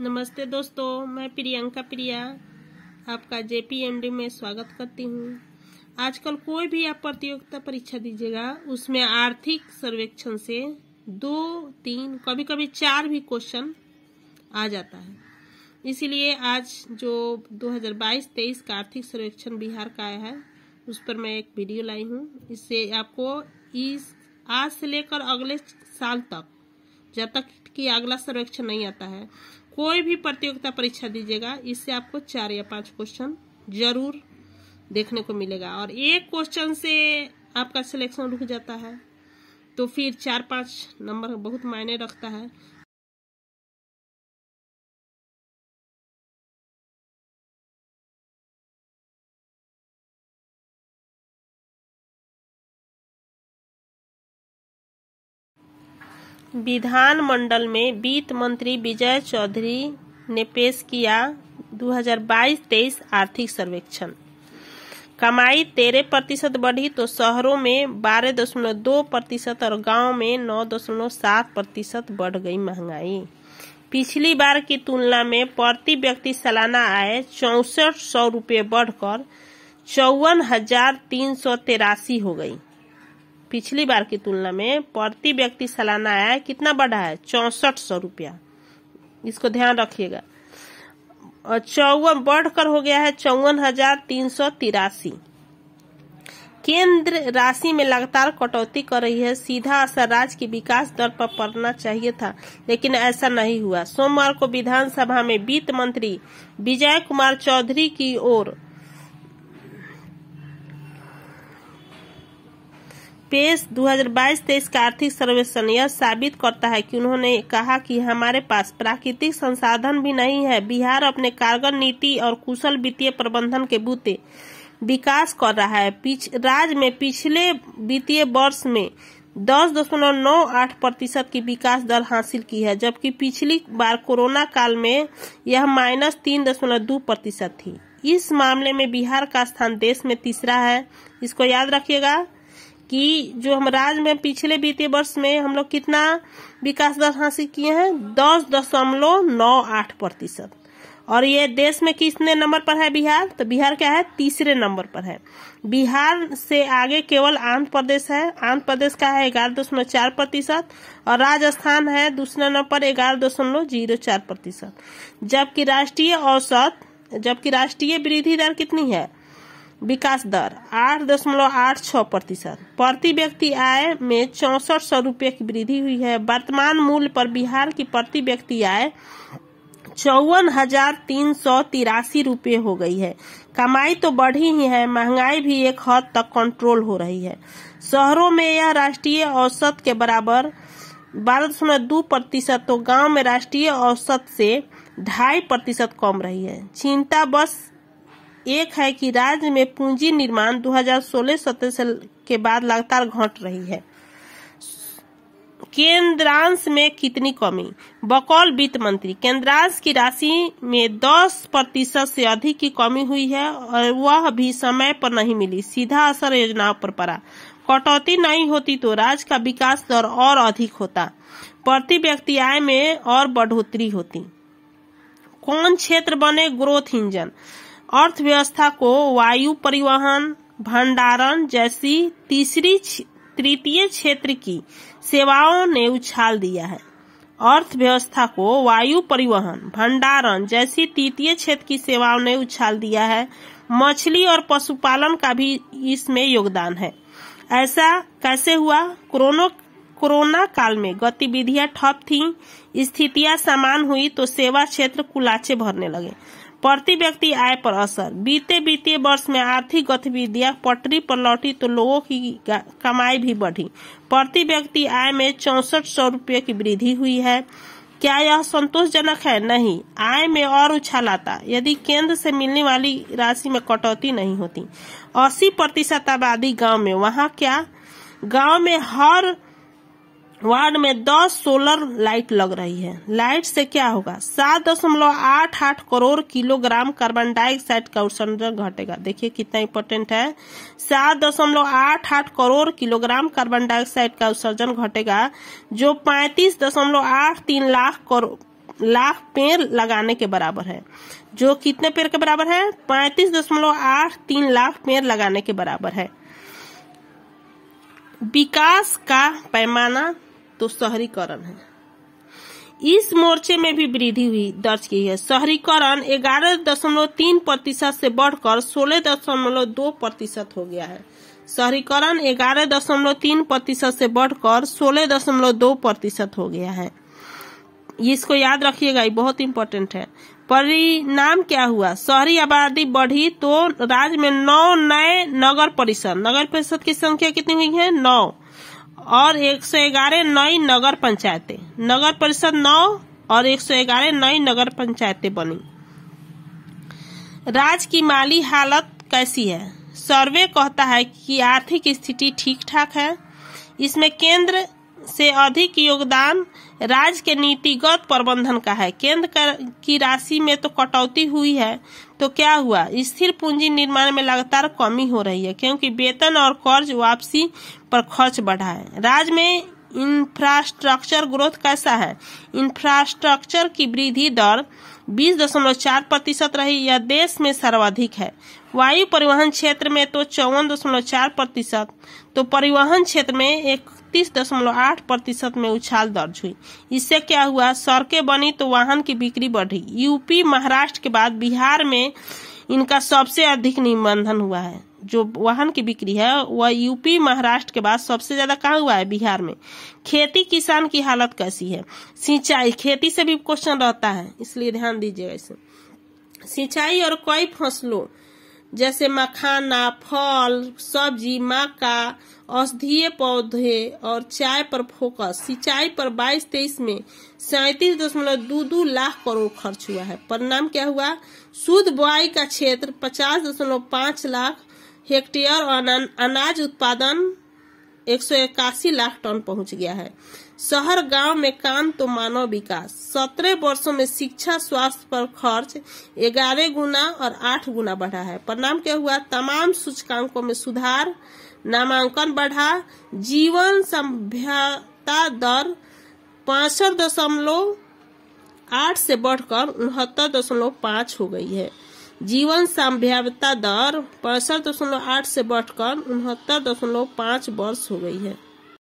नमस्ते दोस्तों मैं प्रियंका प्रिया आपका जेपीएमडी में स्वागत करती हूँ आजकल कोई भी आप प्रतियोगिता परीक्षा दीजिएगा उसमें आर्थिक सर्वेक्षण से दो तीन कभी कभी चार भी क्वेश्चन आ जाता है इसीलिए आज जो 2022-23 का आर्थिक सर्वेक्षण बिहार का आया है उस पर मैं एक वीडियो लाई हूँ इससे आपको इस आज से लेकर अगले साल तक जब तक कि अगला सर्वेक्षण नहीं आता है कोई भी प्रतियोगिता परीक्षा दीजिएगा इससे आपको चार या पांच क्वेश्चन जरूर देखने को मिलेगा और एक क्वेश्चन से आपका सिलेक्शन रुक जाता है तो फिर चार पांच नंबर बहुत मायने रखता है विधानमंडल में वित्त मंत्री विजय चौधरी ने पेश किया 2022-23 आर्थिक सर्वेक्षण कमाई तेरह प्रतिशत बढ़ी तो शहरों में बारह दशमलव दो प्रतिशत और गांव में नौ दशमलव सात प्रतिशत बढ़ गई महंगाई पिछली बार की तुलना में प्रति व्यक्ति सालाना आय चौसठ सौ रुपये बढ़कर चौवन हजार तीन सौ तेरासी हो गई पिछली बार की तुलना में प्रति व्यक्ति सालाना आय कितना बढ़ा है चौसठ सौ रूपया इसको ध्यान रखिएगा और चौवन बढ़कर हो गया है चौवन हजार तीन सौ तिरासी केंद्र राशि में लगातार कटौती कर रही है सीधा असर राज्य की विकास दर पर पड़ना चाहिए था लेकिन ऐसा नहीं हुआ सोमवार को विधानसभा में वित्त मंत्री विजय कुमार चौधरी की ओर पेश 2022-23 का आर्थिक सर्वेक्षण यह साबित करता है कि उन्होंने कहा कि हमारे पास प्राकृतिक संसाधन भी नहीं है बिहार अपने कारगर नीति और कुशल वित्तीय प्रबंधन के बूते विकास कर रहा है पिछ, राज्य में पिछले वित्तीय वर्ष में दस दशमलव नौ आठ प्रतिशत की विकास दर हासिल की है जबकि पिछली बार कोरोना काल में यह माइनस तीन दशमलव दो प्रतिशत थी इस मामले में बिहार का स्थान देश में तीसरा है इसको याद रखिएगा कि जो हम राज्य में पिछले वित्तीय वर्ष में हम लोग कितना विकास दर हासिल किए हैं दस दशमलव नौ आठ प्रतिशत और ये देश में कितने नंबर पर है बिहार तो बिहार क्या है तीसरे नंबर पर है बिहार से आगे केवल आंध्र प्रदेश है आंध्र प्रदेश का है ग्यारह दशमलव चार प्रतिशत और राजस्थान है दूसरे नंबर पर ग्यारह दशमलव जीरो चार प्रतिशत जबकि राष्ट्रीय औसत जबकि राष्ट्रीय वृद्धि दर कितनी है विकास दर आठ दशमलव आठ छ प्रतिशत प्रति व्यक्ति आय में चौसठ सौ रूपये की वृद्धि हुई है वर्तमान मूल्य पर बिहार की प्रति व्यक्ति आय चौवन हजार तीन सौ तिरासी रूपये हो गई है कमाई तो बढ़ी ही है महंगाई भी एक हद तक कंट्रोल हो रही है शहरों में यह राष्ट्रीय औसत के बराबर बारह दशमलव दो प्रतिशत तो गांव में राष्ट्रीय औसत से ढाई प्रतिशत कम रही है चिंता बस एक है कि राज्य में पूंजी निर्माण 2016-17 से के बाद लगातार घट रही है केंद्रांश में कितनी कमी बकौल वित्त मंत्री केंद्रांश की राशि में 10 प्रतिशत से अधिक की कमी हुई है और वह भी समय पर नहीं मिली सीधा असर योजनाओं पर पड़ा कटौती नहीं होती तो राज्य का विकास दर और अधिक होता प्रति व्यक्ति आय में और बढ़ोतरी होती कौन क्षेत्र बने ग्रोथ इंजन अर्थव्यवस्था को वायु परिवहन भंडारण जैसी तीसरी तृतीय क्षेत्र की सेवाओं ने उछाल दिया है अर्थव्यवस्था को वायु परिवहन भंडारण जैसी तृतीय क्षेत्र की सेवाओं ने उछाल दिया है मछली और पशुपालन का भी इसमें योगदान है ऐसा कैसे हुआ कोरोना कोरोना काल में गतिविधियां ठप थी स्थितियां समान हुई तो सेवा क्षेत्र कुलाचे भरने लगे प्रति व्यक्ति आय पर असर बीते वित्तीय वर्ष में आर्थिक गतिविधियां पटरी पर लौटी तो लोगों की कमाई भी बढ़ी प्रति व्यक्ति आय में चौसठ सौ रूपये की वृद्धि हुई है क्या यह संतोषजनक है नहीं आय में और उछाल आता यदि केंद्र से मिलने वाली राशि में कटौती नहीं होती अस्सी प्रतिशत आबादी गाँव में वहाँ क्या गाँव में हर वार्ड में 10 सोलर लाइट लग रही है लाइट से क्या होगा सात दशमलव आठ आठ करोड़ किलोग्राम कार्बन डाइऑक्साइड का उत्सर्जन घटेगा देखिए कितना इम्पोर्टेंट है सात दशमलव आठ आठ करोड़ किलोग्राम कार्बन डाइऑक्साइड का उत्सर्जन घटेगा जो पैंतीस दशमलव आठ तीन लाख लाख पेड़ लगाने के बराबर है जो कितने पेड़ के बराबर है पैंतीस दशमलव आठ तीन लाख पेड़ लगाने के बराबर है विकास का पैमाना तो शहरीकरण है इस मोर्चे में भी वृद्धि हुई दर्ज की है शहरीकरण ग्यारह दशमलव तीन प्रतिशत से बढ़कर सोलह दशमलव दो प्रतिशत हो गया है शहरीकरण ग्यारह दशमलव तीन प्रतिशत से बढ़कर सोलह दशमलव दो प्रतिशत हो गया है इसको याद रखिएगा ये बहुत इम्पोर्टेंट है परिणाम क्या हुआ शहरी आबादी बढ़ी तो राज्य में नौ नए नगर परिषद नगर परिषद की संख्या कितनी हुई है नौ और एक सौ ग्यारह नई नगर पंचायतें नगर परिषद नौ और एक सौ ग्यारह नई नगर पंचायतें बनी राज्य की माली हालत कैसी है सर्वे कहता है कि आर्थिक स्थिति ठीक ठाक है इसमें केंद्र से अधिक योगदान राज्य के नीतिगत प्रबंधन का है केंद्र की राशि में तो कटौती हुई है तो क्या हुआ स्थिर पूंजी निर्माण में लगातार कमी हो रही है क्योंकि वेतन और कर्ज वापसी पर खर्च बढ़ा है राज्य में इंफ्रास्ट्रक्चर ग्रोथ कैसा है इंफ्रास्ट्रक्चर की वृद्धि दर 20.4 प्रतिशत रही यह देश में सर्वाधिक है वायु परिवहन क्षेत्र में तो चौवन दशमलव चार प्रतिशत तो परिवहन क्षेत्र में एक इकतीस दशमलव आठ प्रतिशत में उछाल दर्ज हुई इससे क्या हुआ सड़कें बनी तो वाहन की बिक्री बढ़ी यूपी महाराष्ट्र के बाद बिहार में इनका सबसे अधिक निबंधन हुआ है जो वाहन की बिक्री है वह यूपी महाराष्ट्र के बाद सबसे ज्यादा कहा हुआ है बिहार में खेती किसान की हालत कैसी है सिंचाई खेती से भी क्वेश्चन रहता है इसलिए ध्यान दीजिएगा इसे सिंचाई और कई फसलों जैसे मखाना फल सब्जी मक्का औषधीय पौधे और चाय पर फोकस सिंचाई पर 22 तेईस में सैतीस दशमलव दो दो लाख करोड़ खर्च हुआ है परिणाम क्या हुआ शुद्ध बुआई का क्षेत्र पचास दशमलव पाँच लाख हेक्टेयर और अनाज उत्पादन एक लाख टन पहुंच गया है शहर गांव में काम तो मानव विकास सत्रह वर्षों में शिक्षा स्वास्थ्य पर खर्च ग्यारह गुना और आठ गुना बढ़ा है परिणाम क्या हुआ तमाम सूचकांकों में सुधार नामांकन बढ़ा जीवन सभ्यता दर पैसठ दशमलव आठ से बढ़कर उनहत्तर दशमलव पाँच हो गई है जीवन सभ्यता दर पैंसठ दशमलव आठ से बढ़कर उनहत्तर दशमलव पाँच वर्ष हो गई है